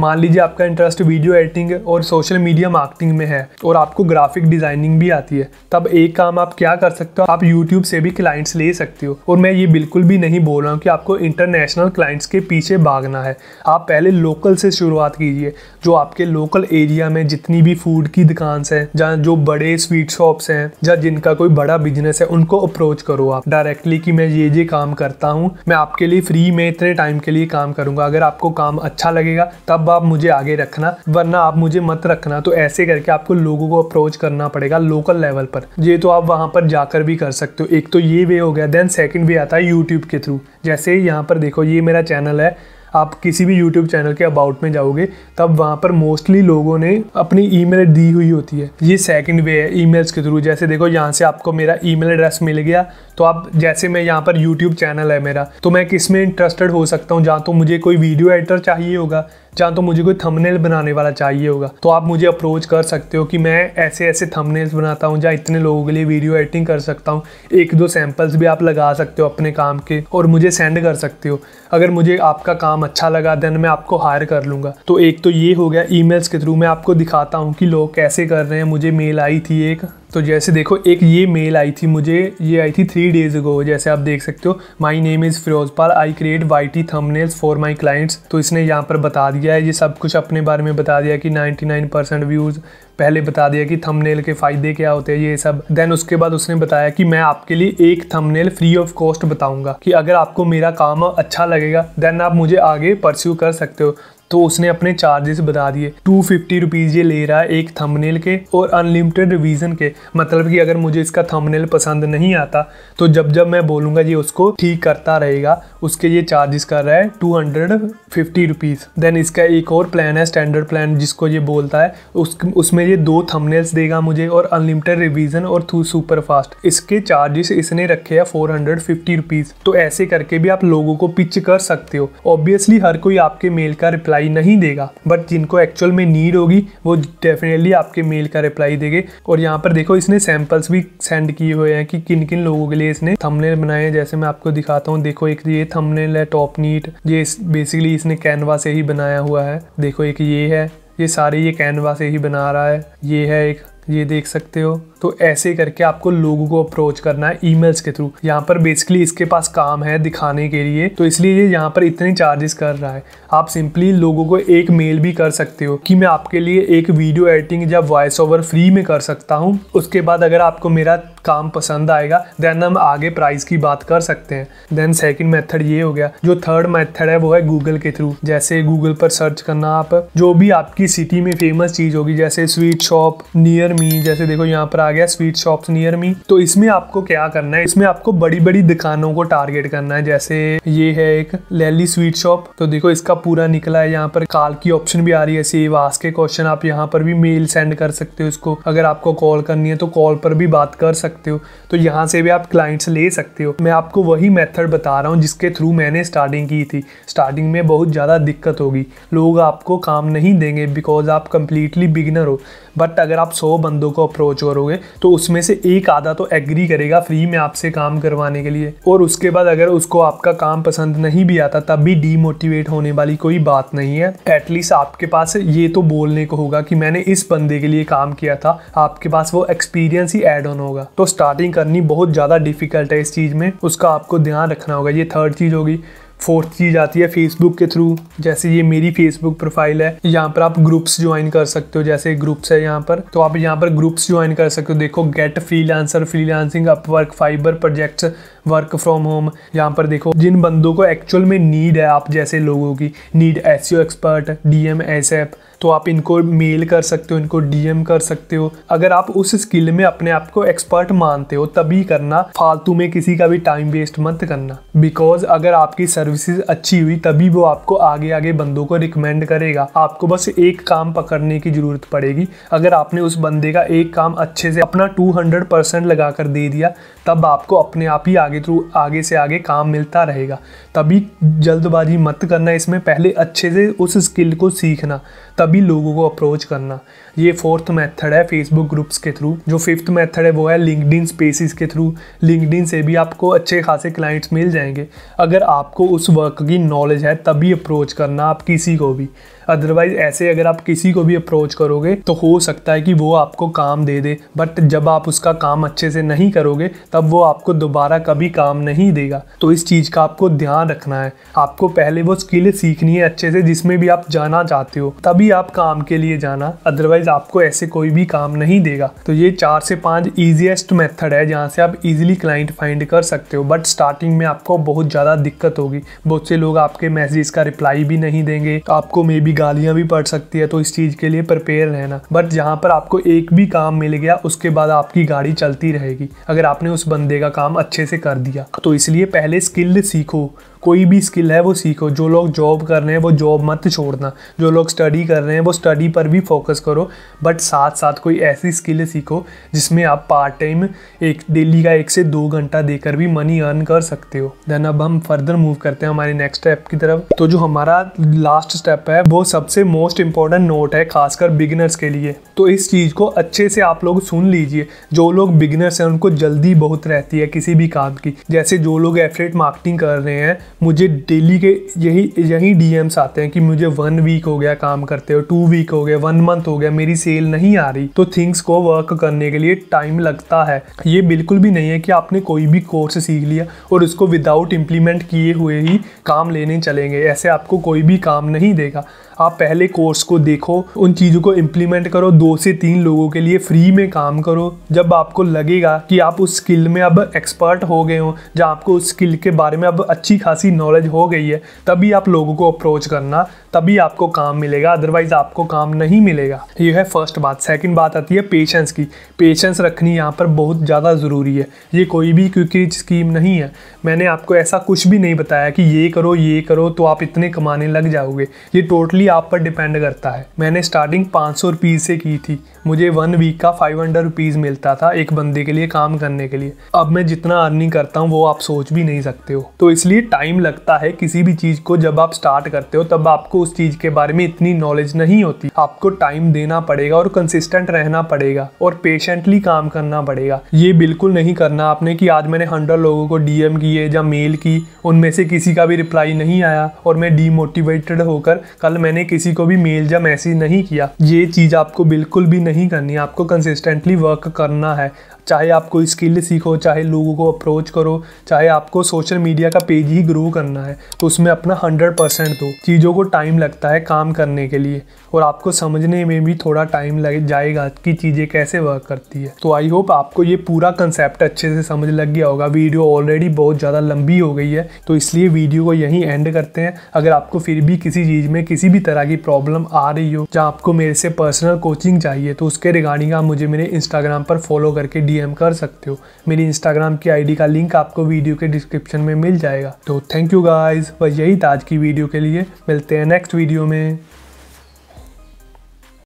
मान लीजिए आपका इंटरेस्ट वीडियो एडिटिंग और सोशल मीडिया मार्केटिंग में है और आपको ग्राफिक डिजाइनिंग भी आती है तब एक काम आप क्या कर सकते हो आप यूट्यूब से भी क्लाइंट्स ले सकते हो और मैं ये बिल्कुल भी नहीं बोल रहा हूँ कि आपको इंटरनेशनल क्लाइंट्स के पीछे भागना है आप पहले लोकल से शुरुआत कीजिए जो आपके लोकल एरिया में जितनी भी फूड की दुकान्स हैं जहाँ जो बड़े स्वीट शॉप शॉप्स हैं या जिनका कोई बड़ा बिजनेस है उनको अप्रोच करो आप डायरेक्टली कि मैं ये ये काम करता हूँ मैं आपके लिए फ्री में इतने टाइम के लिए काम करूंगा अगर आपको काम अच्छा लगेगा तब आप मुझे आगे रखना वरना आप मुझे मत रखना तो ऐसे करके आपको लोगों को अप्रोच करना पड़ेगा लोकल लेवल पर ये तो आप वहाँ पर जाकर भी कर सकते हो एक तो ये वे हो गया देन सेकेंड वे आता है यूट्यूब के थ्रू जैसे यहाँ पर देखो ये मेरा चैनल है आप किसी भी यूट्यूब चैनल के अबाउट में जाओगे तब वहाँ पर मोस्टली लोगों ने अपनी ई दी हुई होती है ये सेकंड वे है ई के थ्रू जैसे देखो यहाँ से आपको मेरा ई एड्रेस मिल गया तो आप जैसे मैं यहाँ पर यूट्यूब चैनल है मेरा तो मैं किस में इंटरेस्टेड हो सकता हूँ जहाँ तो मुझे कोई वीडियो एडिटर चाहिए होगा जहाँ तो मुझे कोई थंबनेल बनाने वाला चाहिए होगा तो आप मुझे अप्रोच कर सकते हो कि मैं ऐसे ऐसे थंबनेल्स बनाता हूँ जहाँ इतने लोगों के लिए वीडियो एडिटिंग कर सकता हूँ एक दो सैम्पल्स भी आप लगा सकते हो अपने काम के और मुझे सेंड कर सकते हो अगर मुझे आपका काम अच्छा लगा देन मैं आपको हायर कर लूँगा तो एक तो ये हो गया ई के थ्रू मैं आपको दिखाता हूँ कि लोग कैसे कर रहे हैं मुझे मेल आई थी एक तो जैसे देखो एक ये मेल आई थी मुझे ये आई थी थ्री डेज अगो जैसे आप देख सकते हो my name is Firozpal I create Y T thumbnails for my clients तो इसने यहाँ पर बता दिया है ये सब कुछ अपने बारे में बता दिया कि 99 परसेंट व्यूज़ पहले बता दिया कि थंबनेल के फ़ायदे क्या होते हैं ये सब देन उसके बाद उसने बताया कि मैं आपके लिए एक थंबनेल फ्री ऑफ कॉस्ट बताऊंगा कि अगर आपको मेरा काम अच्छा लगेगा देन आप मुझे आगे परस्यू कर सकते हो तो उसने अपने चार्जेस बता दिए टू फिफ्टी रुपीज़ ये ले रहा है एक थंबनेल के और अनलिमिटेड रिवीजन के मतलब कि अगर मुझे इसका थंबनेल पसंद नहीं आता तो जब जब मैं बोलूंगा ये उसको ठीक करता रहेगा उसके ये चार्जेस कर रहा है two hundred fifty rupees then इसका एक और प्लान है स्टैंडर्ड प्लान जिसको ये बोलता है उस उसमें ये दो थंबनेल्स देगा मुझे और अनलिमिटेड रिवीजन और थ्रू सुपर फास्ट इसके चार्जेस इसने रखे हैं फोर हंड्रेड फिफ्टी रुपीज़ तो ऐसे करके भी आप लोगों को पिच कर सकते हो ऑब्वियसली हर कोई आपके मेल का रिप्लाई रिप्लाई नहीं देगा बट जिनको एक्चुअल में नीड होगी वो डेफिनेटली आपके मेल का रिप्लाई देंगे और यहाँ पर देखो इसने सैम्पल्स भी सेंड किए हुए हैं कि किन किन लोगों के लिए इसने थमनेल बनाए हैं जैसे मैं आपको दिखाता हूँ देखो एक ये थमनेल है टॉप नीट ये बेसिकली इसने कैनवा से ही बनाया हुआ है देखो एक ये है ये सारे ये कैनवा से ही बना रहा है ये है एक ये देख सकते हो तो ऐसे करके आपको लोगों को अप्रोच करना है ईमेल्स के थ्रू यहाँ पर बेसिकली इसके पास काम है दिखाने के लिए तो इसलिए ये यहाँ पर इतने चार्जेस कर रहा है आप सिंपली लोगों को एक मेल भी कर सकते हो कि मैं आपके लिए एक वीडियो एडिटिंग या वॉइस ओवर फ्री में कर सकता हूँ उसके बाद अगर आपको मेरा काम पसंद आएगा देन हम आगे प्राइस की बात कर सकते हैं देन सेकंड मेथड ये हो गया जो थर्ड मेथड है वो है गूगल के थ्रू जैसे गूगल पर सर्च करना आप जो भी आपकी सिटी में फेमस चीज़ होगी जैसे स्वीट शॉप नियर मी जैसे देखो यहाँ पर आ गया स्वीट शॉप्स नियर मी तो इसमें आपको क्या करना है इसमें आपको बड़ी बड़ी दुकानों को टारगेट करना है जैसे ये है एक लैली स्वीट शॉप तो देखो इसका पूरा निकला है यहाँ पर कॉल की ऑप्शन भी आ रही है सेव आज के क्वेश्चन आप यहाँ पर भी मेल सेंड कर सकते हो इसको अगर आपको कॉल करनी है तो कॉल पर भी बात कर सकते हो तो यहाँ से भी आप क्लाइंट्स ले सकते हो मैं आपको वही मेथड बता रहा हूँ जिसके थ्रू मैंने स्टार्टिंग की थी स्टार्टिंग में बहुत ज़्यादा दिक्कत होगी लोग आपको काम नहीं देंगे बिकॉज आप कंप्लीटली बिगनर हो बट अगर आप सौ बंदों को अप्रोच करोगे में तो उसमें से एक आधा तो एग्री करेगा फ्री में आपसे काम करवाने के लिए और उसके बाद अगर उसको आपका काम पसंद नहीं भी आता तब भी डीमोटिवेट होने वाली कोई बात नहीं है एटलीस्ट आपके पास ये तो बोलने को होगा कि मैंने इस बंदे के लिए काम किया था आपके पास वो एक्सपीरियंस ही एड ऑन होगा तो स्टार्टिंग करनी बहुत ज़्यादा डिफिकल्ट है इस चीज़ में उसका आपको ध्यान रखना होगा ये थर्ड चीज़ होगी फोर्थ चीज़ आती है फेसबुक के थ्रू जैसे ये मेरी फेसबुक प्रोफाइल है यहाँ पर आप ग्रुप्स ज्वाइन कर सकते हो जैसे ग्रुप्स है यहाँ पर तो आप यहाँ पर ग्रुप्स ज्वाइन कर सकते हो देखो get freelancer freelancing Upwork Fiverr projects work from home यहाँ पर देखो जिन बंदों को एक्चुअल में नीड है आप जैसे लोगों की needs expert D M S app तो आप इनको मेल कर सकते हो इनको डीएम कर सकते हो अगर आप उस स्किल में अपने आप को एक्सपर्ट मानते हो तभी करना फालतू में किसी का भी टाइम वेस्ट मत करना बिकॉज अगर आपकी सर्विसेज अच्छी हुई तभी वो आपको आगे आगे बंदों को रिकमेंड करेगा आपको बस एक काम पकड़ने की जरूरत पड़ेगी अगर आपने उस बंदे का एक काम अच्छे से अपना टू हंड्रेड परसेंट लगा कर दे दिया तब आपको अपने आप ही आगे थ्रू आगे से आगे काम मिलता रहेगा तभी जल्दबाजी मत करना इसमें पहले अच्छे से उस स्किल को सीखना तभी लोगों को अप्रोच करना ये फोर्थ मेथड है फेसबुक ग्रुप्स के थ्रू जो फिफ्थ मेथड है वो है लिंकड स्पेसिस के थ्रू लिंकड से भी आपको अच्छे खासे क्लाइंट्स मिल जाएंगे अगर आपको उस वर्क की नॉलेज है तभी अप्रोच करना आप किसी को भी अदरवाइज ऐसे अगर आप किसी को भी अप्रोच करोगे तो हो सकता है कि वो आपको काम दे दे बट जब आप उसका काम अच्छे से नहीं करोगे तब वो आपको दोबारा कभी काम नहीं देगा तो इस चीज़ का आपको ध्यान रखना है आपको पहले वो स्किल सीखनी है अच्छे से जिसमें भी आप जाना चाहते हो तभी आप काम के लिए जाना अदरवाइज अदरवाइज आपको ऐसे कोई भी काम नहीं देगा तो ये चार से पाँच ईजिएस्ट मेथड है जहाँ से आप इजीली क्लाइंट फाइंड कर सकते हो बट स्टार्टिंग में आपको बहुत ज़्यादा दिक्कत होगी बहुत से लोग आपके मैसेज का रिप्लाई भी नहीं देंगे तो आपको मे बी गालियाँ भी पड़ सकती है तो इस चीज़ के लिए प्रिपेयर रहना बट जहाँ पर आपको एक भी काम मिल गया उसके बाद आपकी गाड़ी चलती रहेगी अगर आपने उस बंदे का काम अच्छे से कर दिया तो इसलिए पहले स्किल सीखो कोई भी स्किल है वो सीखो जो लोग जॉब कर रहे हैं वो जॉब मत छोड़ना जो लोग स्टडी कर रहे हैं वो स्टडी पर भी फोकस करो बट साथ साथ कोई ऐसी स्किल सीखो जिसमें आप पार्ट टाइम एक डेली का एक से दो घंटा देकर भी मनी अर्न कर सकते हो देन अब हम फर्दर मूव करते हैं हमारे नेक्स्ट स्टेप की तरफ तो जो हमारा लास्ट स्टेप है वो सबसे मोस्ट इंपॉर्टेंट नोट है खासकर बिगिनर्स के लिए तो इस चीज़ को अच्छे से आप लोग सुन लीजिए जो लोग बिगिनर्स हैं उनको जल्दी बहुत रहती है किसी भी काम की जैसे जो लोग एफरेट मार्केटिंग कर रहे हैं मुझे डेली के यही यही डीएम्स आते हैं कि मुझे वन वीक हो गया काम करते हो टू वीक हो गया वन मंथ हो गया मेरी सेल नहीं आ रही तो थिंग्स को वर्क करने के लिए टाइम लगता है ये बिल्कुल भी नहीं है कि आपने कोई भी कोर्स सीख लिया और उसको विदाउट इम्प्लीमेंट किए हुए ही काम लेने चलेंगे ऐसे आपको कोई भी काम नहीं देगा आप पहले कोर्स को देखो उन चीज़ों को इम्प्लीमेंट करो दो से तीन लोगों के लिए फ्री में काम करो जब आपको लगेगा कि आप उस स्किल में अब एक्सपर्ट हो गए हो जहाँ आपको उस स्किल के बारे में अब अच्छी खासी नॉलेज हो गई है तभी आप लोगों को अप्रोच करना तभी आपको काम मिलेगा अदरवाइज आपको काम नहीं मिलेगा ये है फर्स्ट बात सेकंड बात आती है पेशेंस की पेशेंस रखनी यहाँ पर बहुत ज़्यादा ज़रूरी है ये कोई भी क्योंकि स्कीम नहीं है मैंने आपको ऐसा कुछ भी नहीं बताया कि ये करो ये करो तो आप इतने कमाने लग जाओगे ये टोटली आप पर डिपेंड करता है मैंने स्टार्टिंग पाँच सौ से की थी मुझे वन वीक का फाइव हंड्रेड रुपीज़ मिलता था एक बंदे के लिए काम करने के लिए अब मैं जितना अर्निंग करता हूँ वो आप सोच भी नहीं सकते हो तो इसलिए टाइम लगता है किसी भी चीज़ को जब आप स्टार्ट करते हो तब आपको उस चीज के बारे में इतनी नॉलेज नहीं होती आपको टाइम देना पड़ेगा और कंसिस्टेंट रहना पड़ेगा और पेशेंटली काम करना पड़ेगा ये बिल्कुल नहीं करना आपने कि आज मैंने हंड्रेड लोगों को डीएम किए या मेल की उनमें से किसी का भी रिप्लाई नहीं आया और मैं डीमोटिवेटेड होकर कल मैंने किसी को भी मेल या मैसेज नहीं किया ये चीज़ आपको बिल्कुल भी नहीं करनी आपको कंसिस्टेंटली वर्क करना है चाहे आप कोई स्किल सीखो चाहे लोगों को अप्रोच करो चाहे आपको सोशल मीडिया का पेज ही ग्रो करना है तो उसमें अपना हंड्रेड परसेंट दो चीज़ों को टाइम लगता है काम करने के लिए और आपको समझने में भी थोड़ा टाइम लग जाएगा कि चीज़ें कैसे वर्क करती है तो आई होप आपको ये पूरा कंसेप्ट अच्छे से समझ लग गया होगा वीडियो ऑलरेडी बहुत ज़्यादा लंबी हो गई है तो इसलिए वीडियो को यहीं एंड करते हैं अगर आपको फिर भी किसी चीज़ में किसी भी तरह की प्रॉब्लम आ रही हो जहाँ आपको मेरे से पर्सनल कोचिंग चाहिए तो उसके रिगार्डिंग आप मुझे मेरे इंस्टाग्राम पर फॉलो करके डी कर सकते हो मेरी इंस्टाग्राम की आई का लिंक आपको वीडियो के डिस्क्रिप्शन में मिल जाएगा तो थैंक यू गाइज बस यही था आज की वीडियो के लिए मिलते हैं नेक्स्ट वीडियो में